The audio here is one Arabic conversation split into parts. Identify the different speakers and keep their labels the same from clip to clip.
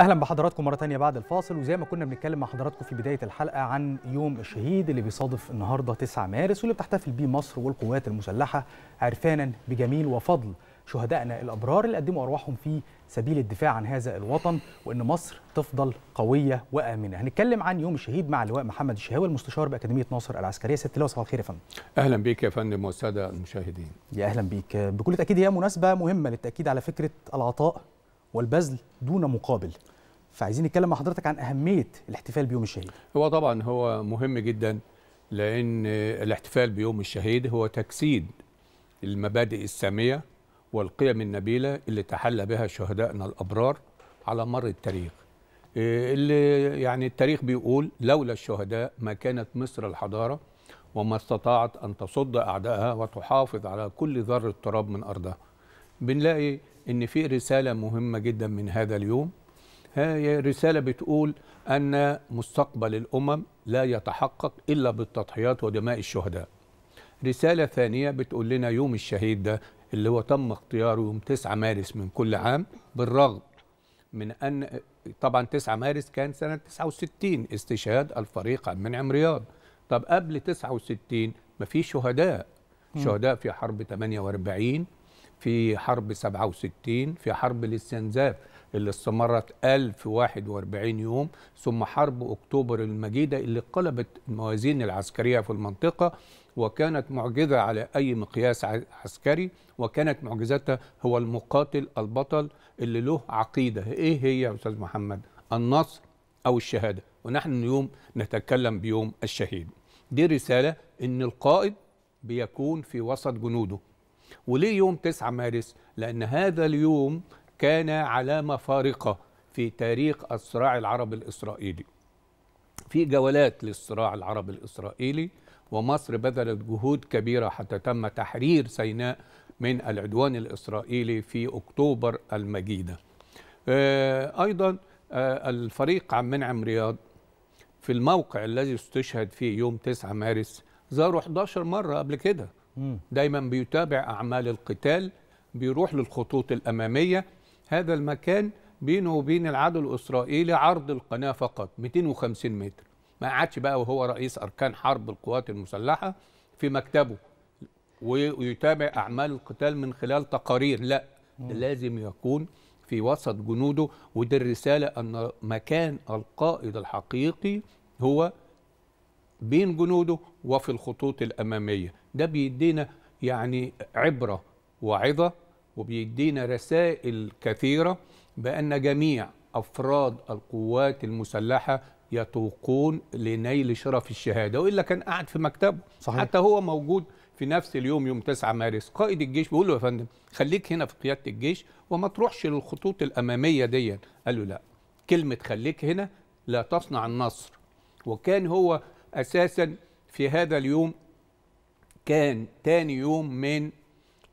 Speaker 1: اهلا بحضراتكم مره تانية بعد الفاصل وزي ما كنا بنتكلم مع حضراتكم في بدايه الحلقه عن يوم الشهيد اللي بيصادف النهارده 9 مارس واللي بتحتفل بيه مصر والقوات المسلحه عرفانا بجميل وفضل شهدائنا الابرار اللي قدموا ارواحهم في سبيل الدفاع عن هذا الوطن وان مصر تفضل قويه وامنه. هنتكلم عن يوم الشهيد مع اللواء محمد الشهاوي المستشار باكاديميه ناصر العسكريه. ست لواء صباح الخير يا فندم.
Speaker 2: اهلا بيك يا فندم والساده المشاهدين. يا اهلا بيك،
Speaker 1: بكل تاكيد هي مناسبه مهمه للتاكيد على فكره العطاء والبذل دون مقابل. فعايزين نتكلم مع حضرتك عن اهميه الاحتفال بيوم الشهيد
Speaker 2: هو طبعا هو مهم جدا لان الاحتفال بيوم الشهيد هو تجسيد المبادئ الساميه والقيم النبيله اللي تحلى بها شهدائنا الابرار على مر التاريخ إيه، اللي يعني التاريخ بيقول لولا الشهداء ما كانت مصر الحضاره وما استطاعت ان تصد اعدائها وتحافظ على كل ذره تراب من ارضها بنلاقي ان في رساله مهمه جدا من هذا اليوم هي رسالة بتقول أن مستقبل الأمم لا يتحقق إلا بالتضحيات ودماء الشهداء رسالة ثانية بتقول لنا يوم الشهيد ده اللي هو تم اختياره يوم 9 مارس من كل عام بالرغم من أن طبعا 9 مارس كان سنة 69 استشهاد الفريق من رياض طب قبل 69 ما في شهداء شهداء في حرب 48 في حرب 67 في حرب الاستنزاف اللي استمرت 1041 يوم ثم حرب أكتوبر المجيدة اللي قلبت الموازين العسكرية في المنطقة وكانت معجزة على أي مقياس عسكري وكانت معجزتها هو المقاتل البطل اللي له عقيدة إيه هي يا أستاذ محمد النصر أو الشهادة ونحن اليوم نتكلم بيوم الشهيد دي رسالة إن القائد بيكون في وسط جنوده وليه يوم 9 مارس؟ لأن هذا اليوم كان علامة فارقة في تاريخ الصراع العربي الإسرائيلي في جولات للصراع العربي الإسرائيلي ومصر بذلت جهود كبيرة حتى تم تحرير سيناء من العدوان الإسرائيلي في أكتوبر المجيدة آه، أيضا آه، الفريق عم منعم رياض في الموقع الذي استشهد فيه يوم 9 مارس زاروا 11 مرة قبل كده دايما بيتابع أعمال القتال بيروح للخطوط الأمامية هذا المكان بينه وبين العدو الإسرائيلي عرض القناة فقط 250 متر ما قعدش بقى وهو رئيس أركان حرب القوات المسلحة في مكتبه ويتابع أعمال القتال من خلال تقارير لا لازم يكون في وسط جنوده ودي الرسالة أن مكان القائد الحقيقي هو بين جنوده وفي الخطوط الأمامية ده بيدينا يعني عبرة وعظة وبيدينا رسائل كثيرة بأن جميع أفراد القوات المسلحة يتوقون لنيل شرف الشهادة وإلا كان قاعد في مكتبه صحيح. حتى هو موجود في نفس اليوم يوم 9 مارس قائد الجيش بيقول له يا فندم خليك هنا في قيادة الجيش وما تروحش للخطوط الأمامية دي قال له لا كلمة خليك هنا لا تصنع النصر وكان هو أساسا في هذا اليوم كان تاني يوم من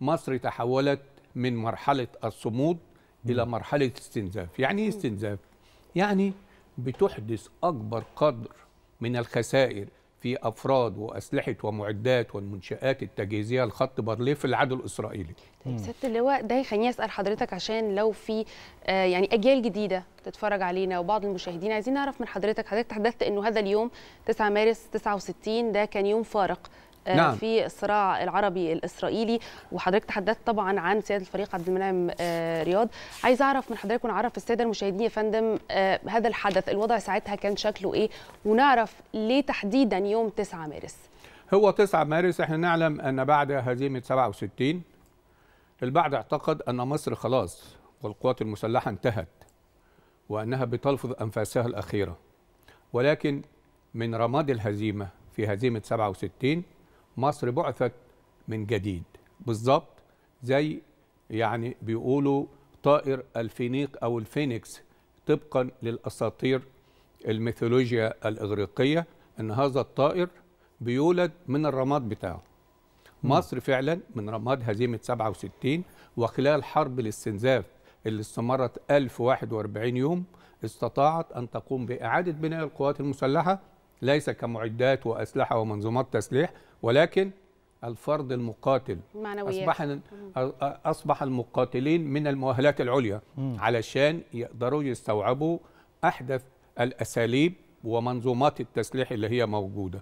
Speaker 2: مصر تحولت من مرحله الصمود الى مرحله استنزاف يعني ايه استنزاف يعني بتحدث اكبر قدر من الخسائر في افراد واسلحه ومعدات والمنشات التجهيزيه لخط بارليه في العدو الاسرائيلي.
Speaker 3: طيب سياده اللواء ده يخليني اسال حضرتك عشان لو في آه يعني اجيال جديده تتفرج علينا وبعض المشاهدين عايزين نعرف من حضرتك حضرتك تحدثت انه هذا اليوم 9 مارس 69 ده كان يوم فارق آه، نعم. في الصراع العربي الاسرائيلي وحضرتك تحدثت طبعا عن سياده الفريق عبد المنعم آه، رياض عايز اعرف من حضرتك ونعرف الساده المشاهدين يا فندم آه، هذا الحدث الوضع ساعتها كان شكله ايه ونعرف ليه تحديدا يوم 9 مارس
Speaker 2: هو 9 مارس احنا نعلم ان بعد هزيمه 67 البعض اعتقد ان مصر خلاص والقوات المسلحه انتهت وانها بتلفظ انفاسها الاخيره ولكن من رماد الهزيمه في هزيمه 67 مصر بعثت من جديد بالظبط زي يعني بيقولوا طائر الفينيق أو الفينيكس طبقا للأساطير الميثولوجيا الإغريقية أن هذا الطائر بيولد من الرماد بتاعه مصر فعلا من رماد هزيمة 67 وخلال حرب الاستنزاف اللي استمرت 1041 يوم استطاعت أن تقوم بإعادة بناء القوات المسلحة ليس كمعدات وأسلحة ومنظومات تسليح ولكن الفرد المقاتل معنويات. أصبح, أصبح المقاتلين من المؤهلات العليا م. علشان يقدروا يستوعبوا أحدث الأساليب ومنظومات التسليح اللي هي موجودة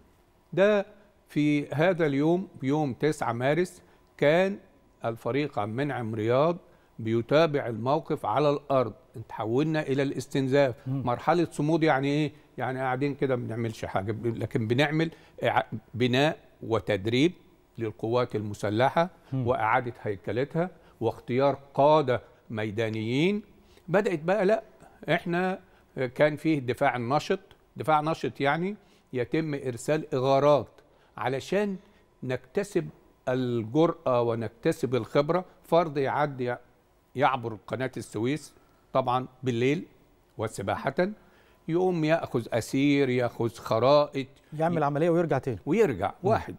Speaker 2: ده في هذا اليوم يوم 9 مارس كان الفريق من عم رياض بيتابع الموقف على الارض تحولنا الى الاستنزاف مم. مرحله صمود يعني ايه يعني قاعدين كده ما بنعملش حاجه لكن بنعمل بناء وتدريب للقوات المسلحة وإعادة هيكلتها واختيار قادة ميدانيين بدأت بقى لا إحنا كان فيه الدفاع النشط دفاع نشط يعني يتم إرسال إغارات علشان نكتسب الجرأة ونكتسب الخبرة فرد يعدي يعبر قناة السويس طبعا بالليل وسباحة يقوم ياخذ اسير ياخذ خرائط
Speaker 1: يعمل عمليه ويرجع
Speaker 2: تاني ويرجع واحد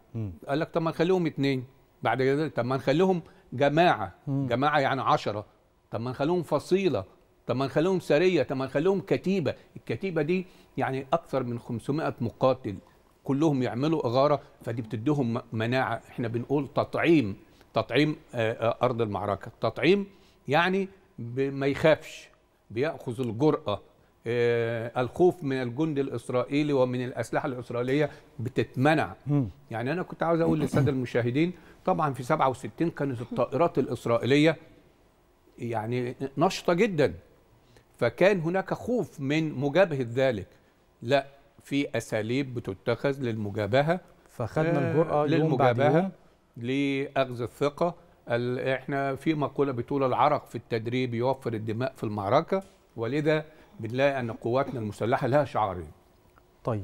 Speaker 2: قال لك طب ما نخليهم اثنين بعد كده طب ما نخليهم جماعه مم. جماعه يعني عشرة طب ما نخليهم فصيله طب ما نخليهم سريه طب ما نخليهم كتيبه الكتيبه دي يعني اكثر من 500 مقاتل كلهم يعملوا اغاره فدي بتديهم مناعه احنا بنقول تطعيم تطعيم آه، آه، ارض المعركه تطعيم يعني ما يخافش بياخذ الجرأه آه، الخوف من الجند الاسرائيلي ومن الاسلحه الاسرائيليه بتتمنع يعني انا كنت عاوز اقول للساده المشاهدين طبعا في 67 كانت الطائرات الاسرائيليه يعني نشطه جدا فكان هناك خوف من مجابهه ذلك لا في اساليب بتتخذ للمجابهه فخدنا آه، الجرأه للمجابهه لاخذ الثقه احنا في مقوله بتقول العرق في التدريب يوفر الدماء في المعركه ولذا بنلاقي أن قواتنا المسلحة لها شعارين طيب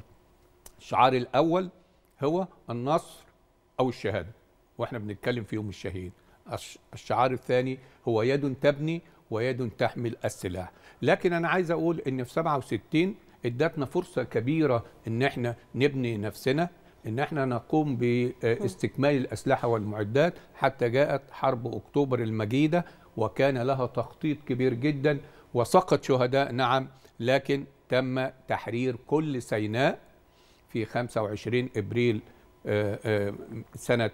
Speaker 2: الشعار الأول هو النصر أو الشهادة وإحنا بنتكلم في يوم الشهيد الشعار الثاني هو يد تبني ويد تحمل السلاح لكن أنا عايز أقول أن في 67 ادتنا فرصة كبيرة أن احنا نبني نفسنا ان احنا نقوم باستكمال الاسلحه والمعدات حتى جاءت حرب اكتوبر المجيده وكان لها تخطيط كبير جدا وسقط شهداء نعم لكن تم تحرير كل سيناء في 25 إبريل آه، آه، سنة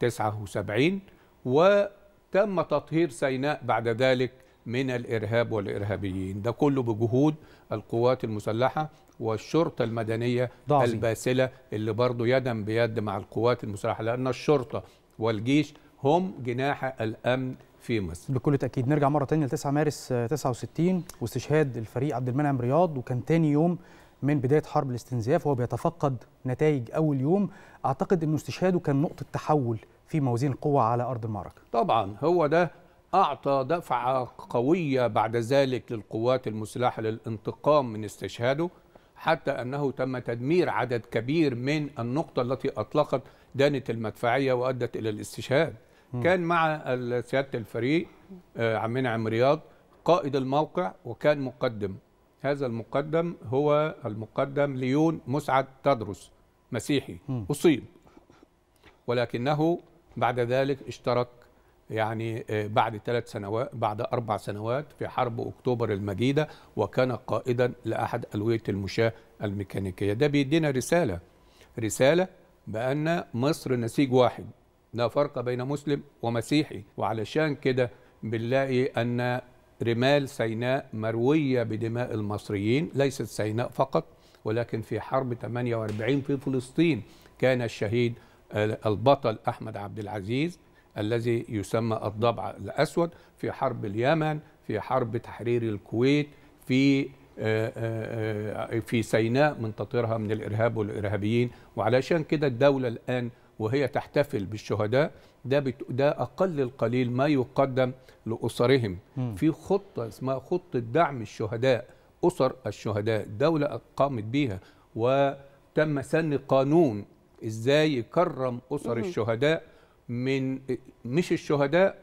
Speaker 2: 79 آه، وتم تطهير سيناء بعد ذلك من الإرهاب والإرهابيين ده كله بجهود القوات المسلحة والشرطة المدنية ضعفي. الباسلة اللي برضو يدا بيد مع القوات المسلحة لأن الشرطة والجيش هم جناح الأمن في مصر
Speaker 1: بكل تاكيد نرجع مره ثانيه ل 9 مارس 69 آه، واستشهاد الفريق عبد المنعم رياض وكان ثاني يوم من بدايه حرب الاستنزاف وهو بيتفقد نتائج اول يوم اعتقد انه استشهاده كان نقطه تحول في موازين القوى على ارض المعركه
Speaker 2: طبعا هو ده اعطى دفعه قويه بعد ذلك للقوات المسلحه للانتقام من استشهاده حتى انه تم تدمير عدد كبير من النقطه التي اطلقت دانه المدفعيه وادت الى الاستشهاد كان مع سياده الفريق آه، عمنا رياض قائد الموقع وكان مقدم هذا المقدم هو المقدم ليون مسعد تدرس مسيحي اصيب ولكنه بعد ذلك اشترك يعني آه، بعد ثلاث سنوات بعد اربع سنوات في حرب اكتوبر المجيده وكان قائدا لاحد الويه المشاه الميكانيكيه ده بيدينا رساله رساله بان مصر نسيج واحد لا فرق بين مسلم ومسيحي وعلشان كده بنلاقي أن رمال سيناء مروية بدماء المصريين ليست سيناء فقط ولكن في حرب 48 في فلسطين كان الشهيد البطل أحمد عبد العزيز الذي يسمى الضبع الأسود في حرب اليمن في حرب تحرير الكويت في آه، آه، آه، في سيناء من تطيرها من الإرهاب والإرهابيين وعلشان كده الدولة الآن وهي تحتفل بالشهداء ده بت... ده اقل القليل ما يقدم لاسرهم م. في خطه اسمها خطه دعم الشهداء اسر الشهداء دوله قامت بيها وتم سن قانون ازاي يكرم اسر م. الشهداء من مش الشهداء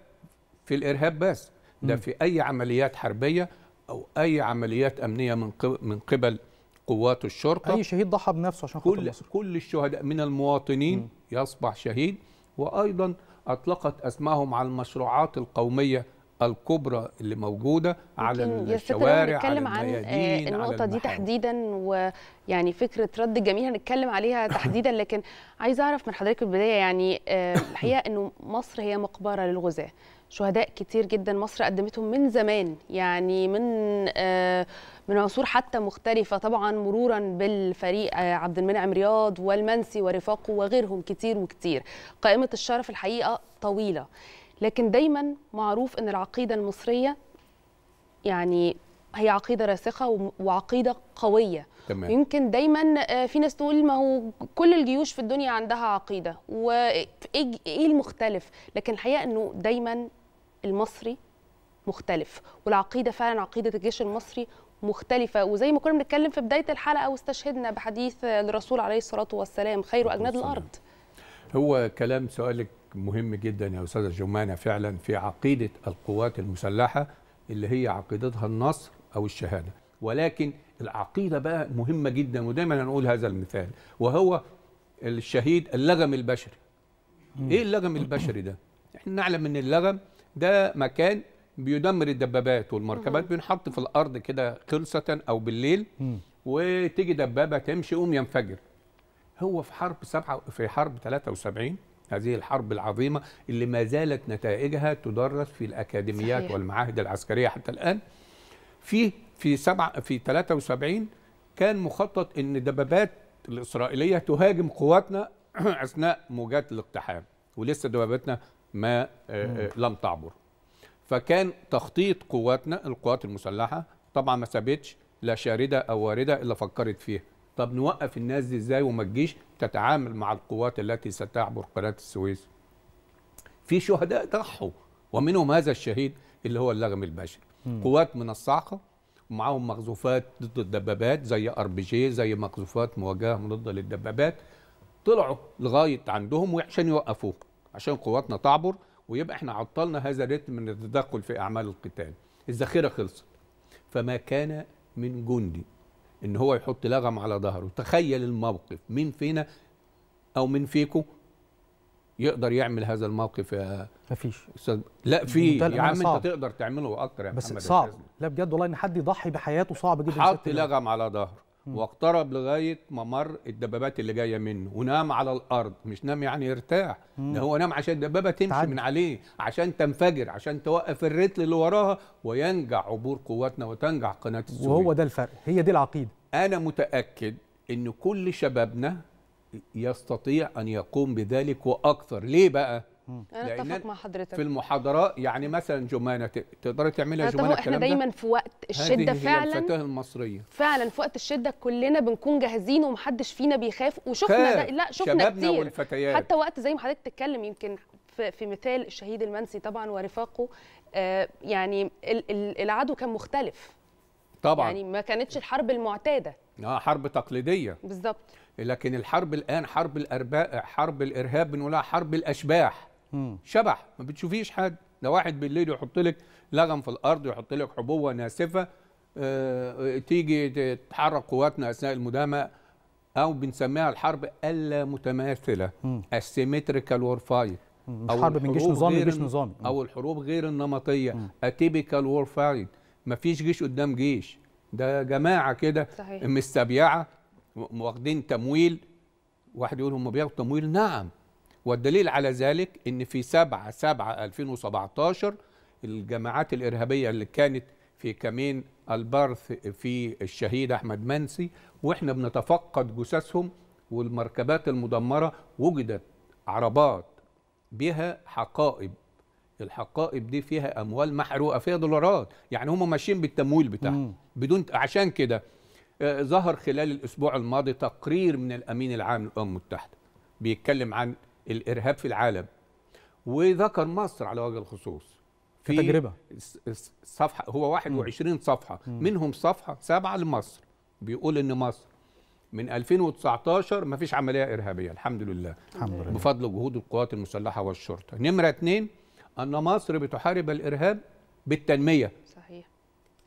Speaker 2: في الارهاب بس ده م. في اي عمليات حربيه او اي عمليات امنيه من من قبل قوات الشرطه اي شهيد ضحى بنفسه عشان خاطر كل مصر. كل الشهداء من المواطنين م. يصبح شهيد وايضا اطلقت اسمائهم على المشروعات القوميه الكبرى اللي موجوده على الشوارع على آه، الميادين عن النقطه دي
Speaker 3: تحديدا ويعني فكره رد الجميل هنتكلم عليها تحديدا لكن عايزه اعرف من حضرتك البدايه يعني آه، الحقيقه انه مصر هي مقبره للغزاه شهداء كتير جدا مصر قدمتهم من زمان يعني من آه، من عصور حتى مختلفه طبعا مرورا بالفريق آه، عبد المنعم رياض والمنسي ورفاقه وغيرهم كتير وكتير قائمه الشرف الحقيقه طويله لكن دايما معروف ان العقيده المصريه يعني هي عقيده راسخه وعقيده قويه تمام. يمكن دايما آه، في ناس تقول ما هو كل الجيوش في الدنيا عندها عقيده وايه المختلف لكن الحقيقه انه دايما المصري مختلف والعقيده فعلا عقيده الجيش المصري مختلفة وزي ما كنا بنتكلم في بداية الحلقة واستشهدنا بحديث الرسول عليه الصلاة والسلام خير أجناد الأرض
Speaker 2: هو كلام سؤالك مهم جدا يا أستاذة جمانة فعلا في عقيدة القوات المسلحة اللي هي عقيدتها النصر أو الشهادة ولكن العقيدة بقى مهمة جدا ودايما نقول هذا المثال وهو الشهيد اللغم البشري ايه اللغم البشري ده احنا نعلم ان اللغم ده مكان بيدمر الدبابات والمركبات بينحط في الارض كده خلصه او بالليل وتيجي دبابه تمشي يقوم ينفجر هو في حرب سبعة في حرب 73 هذه الحرب العظيمة اللي ما زالت نتائجها تدرس في الأكاديميات صحيح. والمعاهد العسكرية حتى الآن في في سبعة في 73 كان مخطط أن دبابات الإسرائيلية تهاجم قواتنا أثناء موجات الاقتحام ولسه دباباتنا ما آه، آه، لم تعبر فكان تخطيط قواتنا القوات المسلحه طبعا ما سابتش لا شارده او وارده الا فكرت فيها طب نوقف الناس دي ازاي وما تجيش تتعامل مع القوات التي ستعبر قناه السويس في شهداء ضحوا ومنهم هذا الشهيد اللي هو اللغم البشري قوات من الصاعقه ومعاهم مقذوفات ضد الدبابات زي ار بي جي زي مقذوفات مواجهه ضد الدبابات طلعوا لغايه عندهم وعشان يوقفوه عشان قواتنا تعبر ويبقى احنا عطلنا هذا الرتم من التدخل في اعمال القتال الذخيره خلصت فما كان من جندي ان هو يحط لغم على ظهره تخيل الموقف مين فينا او مين فيكم يقدر يعمل هذا الموقف يا مفيش لا في يا عم انت تقدر تعمله اكتر يا بس محمد صعب
Speaker 1: لا بجد والله ان حد يضحي بحياته صعب جدا حط لغم
Speaker 2: على ظهره واقترب لغايه ممر الدبابات اللي جايه منه ونام على الارض مش نام يعني يرتاح ده هو نام عشان الدبابه تمشي تعد. من عليه عشان تنفجر عشان توقف الرتل اللي وراها وينجع عبور قواتنا وتنجع قناه السويس وهو
Speaker 1: ده الفرق هي دي العقيده
Speaker 2: انا متاكد ان كل شبابنا يستطيع ان يقوم بذلك واكثر ليه بقى انا اتفق مع حضرتك في المحاضره يعني مثلا جمانه تقدري تعملي جمانه احنا دايما
Speaker 3: في وقت الشده هذه فعلا هي الفتاه
Speaker 2: المصريه
Speaker 3: فعلا في وقت الشده كلنا بنكون جاهزين ومحدش فينا بيخاف وشفنا ده لا شفنا كتير والفتيات. حتى وقت زي ما حضرتك تتكلم يمكن في, مثال الشهيد المنسي طبعا ورفاقه آه، يعني العدو كان مختلف طبعا يعني ما كانتش الحرب المعتاده
Speaker 2: اه حرب تقليديه بالظبط لكن الحرب الان حرب الارباء حرب الارهاب بنقولها حرب الاشباح شبح ما بتشوفيش حد ده واحد بالليل يحط لك لغم في الارض يحط لك حبوه ناسفه آه، تيجي تتحرك قواتنا اثناء المداهمه او بنسميها الحرب اللامتماثله السيمتريكال وور فايت او حرب من جيش نظامي لجيش نظامي او الحروب غير النمطيه اتيبيكال وور فايت مفيش جيش قدام جيش ده جماعه كده مستبيعه واخدين تمويل واحد يقول هم بياخدوا تمويل نعم والدليل على ذلك ان في 7 7 2017 الجماعات الارهابيه اللي كانت في كمين البرث في الشهيد احمد منسي واحنا بنتفقد جثثهم والمركبات المدمره وجدت عربات بها حقائب الحقائب دي فيها اموال محروقه فيها دولارات يعني هم ماشيين بالتمويل بتاعهم بدون عشان كده آه، ظهر خلال الاسبوع الماضي تقرير من الامين العام للامم المتحده بيتكلم عن الارهاب في العالم وذكر مصر على وجه الخصوص في تجربه صفحه هو 21 صفحه منهم صفحه سبعه لمصر بيقول ان مصر من 2019 ما فيش عمليه ارهابيه الحمد لله الحمد لله بفضل جهود القوات المسلحه والشرطه نمره اثنين ان مصر بتحارب الارهاب بالتنميه صحيح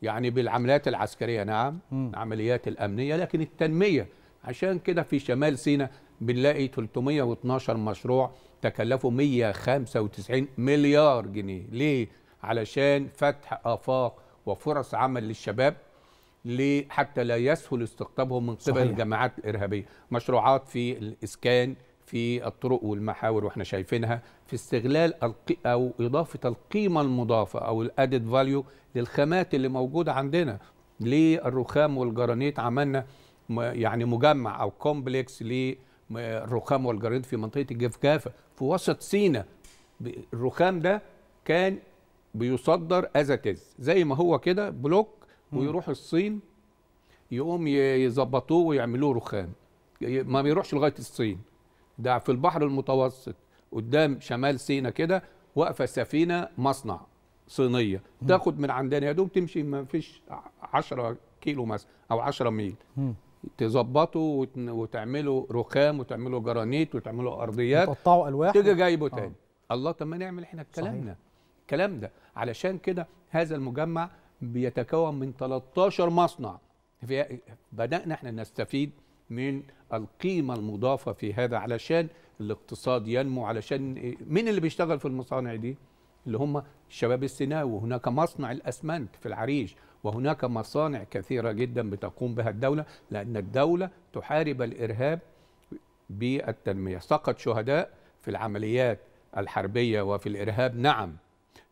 Speaker 2: يعني بالعمليات العسكريه نعم العمليات عمليات الامنيه لكن التنميه عشان كده في شمال سيناء بنلاقي 312 مشروع تكلفوا 195 مليار جنيه ليه؟ علشان فتح آفاق وفرص عمل للشباب حتى لا يسهل استقطابهم من قبل الجماعات الإرهابية مشروعات في الإسكان في الطرق والمحاور واحنا شايفينها في استغلال او اضافه القيمه المضافه او الادد فاليو للخامات اللي موجوده عندنا للرخام والجرانيت عملنا يعني مجمع او كومبلكس للرخام والجرانيت في منطقه الجفجافه في وسط سينا الرخام ده كان بيصدر از تز زي ما هو كده بلوك ويروح الصين يقوم يظبطوه ويعملوه رخام ما بيروحش لغايه الصين ده في البحر المتوسط قدام شمال سينا كده واقفه سفينه مصنع صينيه تاخد من عندنا يا دوب تمشي ما فيش 10 كيلو مثلا او 10 ميل تظبطوا وتعملوا رخام وتعملوا جرانيت وتعملوا ارضيات تقطعوا الواح تيجي جايبه آه. تاني آه. الله طب ما نعمل احنا الكلام ده الكلام ده علشان كده هذا المجمع بيتكون من 13 مصنع في بدانا احنا نستفيد من القيمه المضافه في هذا علشان الاقتصاد ينمو علشان مين اللي بيشتغل في المصانع دي اللي هم الشباب السيناوي وهناك مصنع الاسمنت في العريش وهناك مصانع كثيرة جدا بتقوم بها الدولة لأن الدولة تحارب الإرهاب بالتنمية سقط شهداء في العمليات الحربية وفي الإرهاب نعم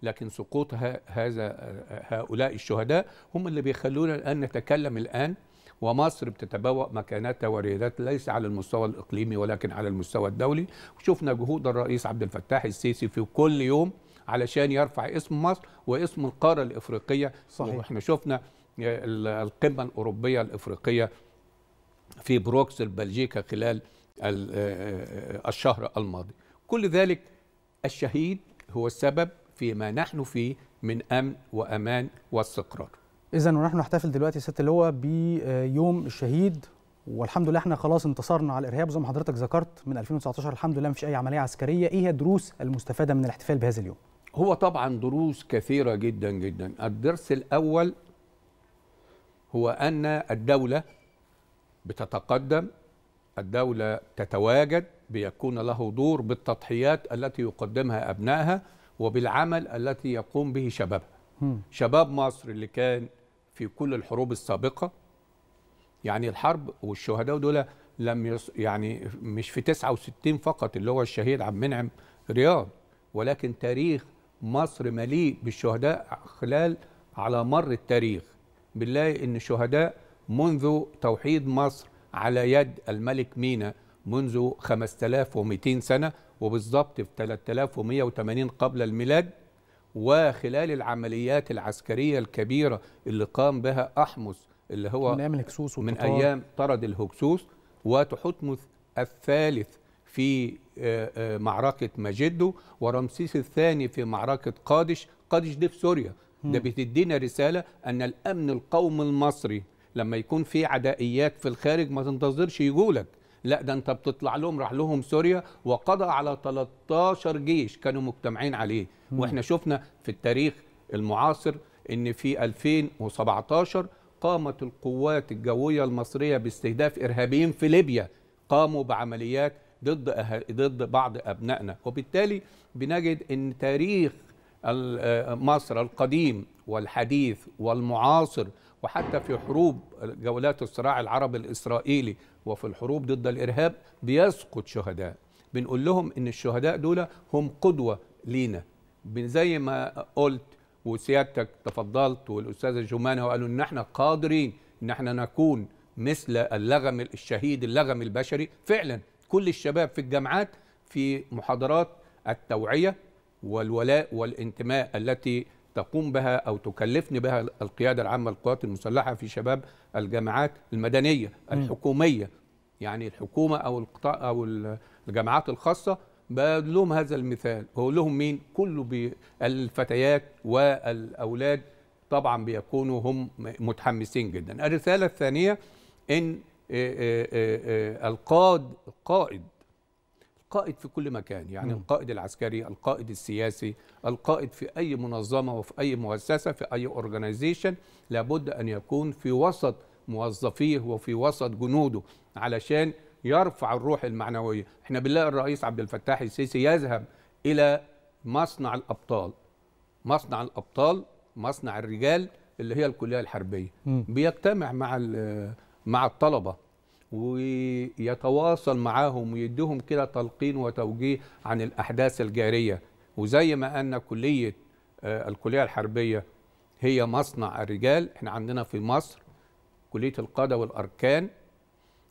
Speaker 2: لكن سقوط هذا هؤلاء الشهداء هم اللي بيخلونا الآن نتكلم الآن ومصر بتتبوأ مكانتها وريادات ليس على المستوى الإقليمي ولكن على المستوى الدولي وشفنا جهود الرئيس عبد الفتاح السيسي في كل يوم علشان يرفع اسم مصر واسم القاره الافريقيه صحيح واحنا شفنا آه، القمه الاوروبيه الافريقيه في بروكسل بلجيكا خلال آه، آه، الشهر الماضي كل ذلك الشهيد هو السبب فيما نحن فيه من امن وامان واستقرار
Speaker 1: اذا ونحن نحتفل دلوقتي يا اللي اللواء بيوم الشهيد والحمد لله احنا خلاص انتصرنا على الارهاب زي ما حضرتك ذكرت من 2019 الحمد لله ما فيش اي عمليه عسكريه ايه هي الدروس المستفاده من الاحتفال بهذا اليوم هو
Speaker 2: طبعا دروس كثيرة جدا جدا الدرس الأول هو أن الدولة بتتقدم الدولة تتواجد بيكون له دور بالتضحيات التي يقدمها أبنائها وبالعمل التي يقوم به شبابها شباب مصر اللي كان في كل الحروب السابقة يعني الحرب والشهداء دول لم يص... يعني مش في 69 فقط اللي هو الشهيد عبد المنعم رياض ولكن تاريخ مصر مليء بالشهداء خلال على مر التاريخ بنلاقي ان الشهداء منذ توحيد مصر على يد الملك مينا منذ 5200 سنة وبالضبط في 3180 قبل الميلاد وخلال العمليات العسكرية الكبيرة اللي قام بها أحمس اللي هو من
Speaker 1: أيام الهكسوس من أيام
Speaker 2: طرد الهكسوس وتحتمس الثالث في معركة ماجدو ورمسيس الثاني في معركة قادش قادش دي في سوريا ده بتدينا رسالة أن الأمن القومي المصري لما يكون في عدائيات في الخارج ما تنتظرش يقولك لا ده انت بتطلع لهم راح لهم سوريا وقضى على 13 جيش كانوا مجتمعين عليه واحنا شفنا في التاريخ المعاصر ان في 2017 قامت القوات الجوية المصرية باستهداف إرهابيين في ليبيا قاموا بعمليات ضد أه-, ضد بعض ابنائنا وبالتالي بنجد ان تاريخ آه، مصر القديم والحديث والمعاصر وحتى في حروب جولات الصراع العربي الاسرائيلي وفي الحروب ضد الارهاب بيسقط شهداء بنقول لهم ان الشهداء دول هم قدوه لينا زي ما قلت وسيادتك تفضلت والاستاذه جمانه وقالوا ان احنا قادرين ان احنا نكون مثل اللغم الشهيد اللغم البشري فعلا كل الشباب في الجامعات في محاضرات التوعية والولاء والانتماء التي تقوم بها أو تكلفني بها القيادة العامة للقوات المسلحة في شباب الجامعات المدنية الحكومية يعني الحكومة أو القطاع أو الجامعات الخاصة بقول لهم هذا المثال بقول لهم مين كله الفتيات والأولاد طبعا بيكونوا هم متحمسين جدا الرسالة الثانية إن آه، آه، آه، القاد القائد القائد في كل مكان يعني القائد العسكري القائد السياسي القائد في أي منظمة وفي أي مؤسسة في أي أورجانيزيشن لابد أن يكون في وسط موظفيه وفي وسط جنوده علشان يرفع الروح المعنوية احنا بنلاقي الرئيس عبد الفتاح السيسي يذهب إلى مصنع الأبطال مصنع الأبطال مصنع الرجال اللي هي الكلية الحربية م. بيجتمع مع مع الطلبه ويتواصل معاهم ويديهم كده تلقين وتوجيه عن الاحداث الجاريه وزي ما ان كليه آه، الكليه الحربيه هي مصنع الرجال احنا عندنا في مصر كليه القاده والاركان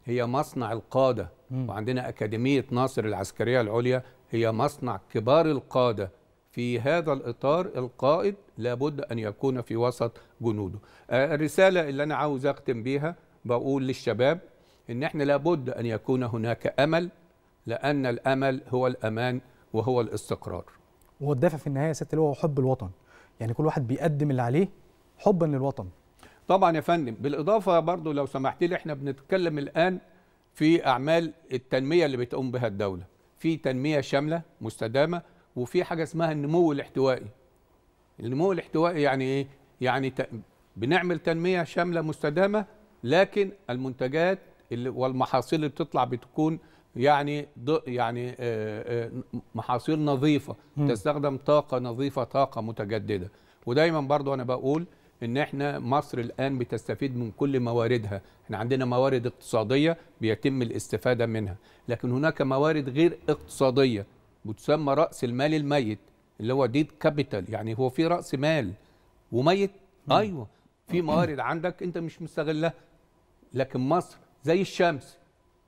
Speaker 2: هي مصنع القاده وعندنا اكاديميه ناصر العسكريه العليا هي مصنع كبار القاده في هذا الإطار القائد لابد أن يكون في وسط جنوده آه، الرسالة اللي أنا عاوز أختم بيها بقول للشباب ان احنا لابد ان يكون هناك امل لان الامل هو الامان وهو الاستقرار
Speaker 1: وهو الدافع في النهايه يا اللي هو حب الوطن يعني كل واحد بيقدم اللي عليه حبا للوطن
Speaker 2: طبعا يا فندم بالاضافه برضو لو سمحت لي احنا بنتكلم الان في اعمال التنميه اللي بتقوم بها الدوله في تنميه شامله مستدامه وفي حاجه اسمها النمو الاحتوائي النمو الاحتوائي يعني ايه يعني ت... بنعمل تنميه شامله مستدامه لكن المنتجات والمحاصيل اللي بتطلع بتكون يعني يعني آه، آه، محاصيل نظيفه م. تستخدم طاقه نظيفه طاقه متجدده ودايما برضو انا بقول ان احنا مصر الان بتستفيد من كل مواردها احنا عندنا موارد اقتصاديه بيتم الاستفاده منها لكن هناك موارد غير اقتصاديه بتسمى راس المال الميت اللي هو ديد كابيتال يعني هو في راس مال وميت م. ايوه في موارد عندك انت مش مستغلها لكن مصر زي الشمس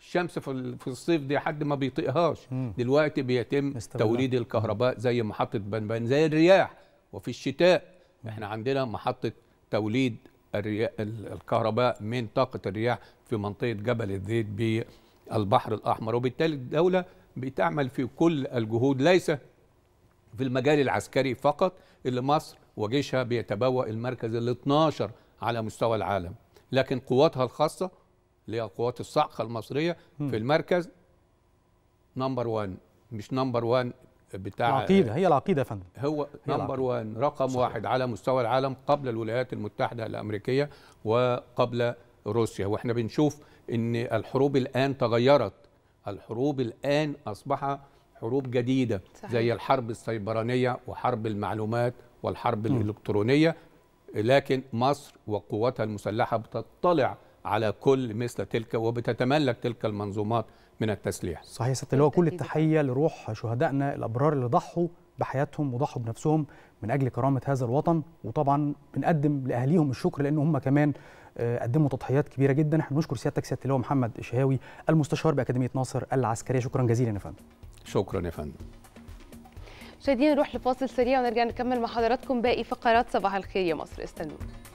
Speaker 2: الشمس في في الصيف دي حد ما بيطيقهاش دلوقتي بيتم استغلال. توليد الكهرباء زي محطه بنبان زي الرياح وفي الشتاء احنا عندنا محطه توليد الكهرباء من طاقه الرياح في منطقه جبل الزيت بالبحر الاحمر وبالتالي الدوله بتعمل في كل الجهود ليس في المجال العسكري فقط اللي مصر وجيشها بيتبوأ المركز ال 12 على مستوى العالم لكن قواتها الخاصه اللي هي قوات الصعقه المصريه في المركز نمبر 1 مش نمبر 1 بتاع العقيده هي
Speaker 1: العقيده يا فندم هو نمبر
Speaker 2: 1 رقم صحيح. واحد على مستوى العالم قبل الولايات المتحده الامريكيه وقبل روسيا واحنا بنشوف ان الحروب الان تغيرت الحروب الان اصبح حروب جديده صحيح. زي الحرب السيبرانيه وحرب المعلومات والحرب م. الالكترونيه لكن مصر وقواتها المسلحة بتطلع على كل مثل تلك وبتتملك تلك المنظومات من التسليح
Speaker 1: صحيح ست اللواء كل التحية لروح شهدائنا الأبرار اللي ضحوا بحياتهم وضحوا بنفسهم من أجل كرامة هذا الوطن وطبعا بنقدم لأهليهم الشكر لأن هم كمان آه، قدموا تضحيات كبيره جدا احنا بنشكر سيادتك سياده اللواء محمد الشهاوي المستشار باكاديميه ناصر العسكريه شكرا جزيلا يا فندم شكرا يا فندم
Speaker 3: مشاهدينا نروح لفاصل سريع ونرجع نكمل مع حضراتكم باقي فقرات صباح الخير يا مصر استنونا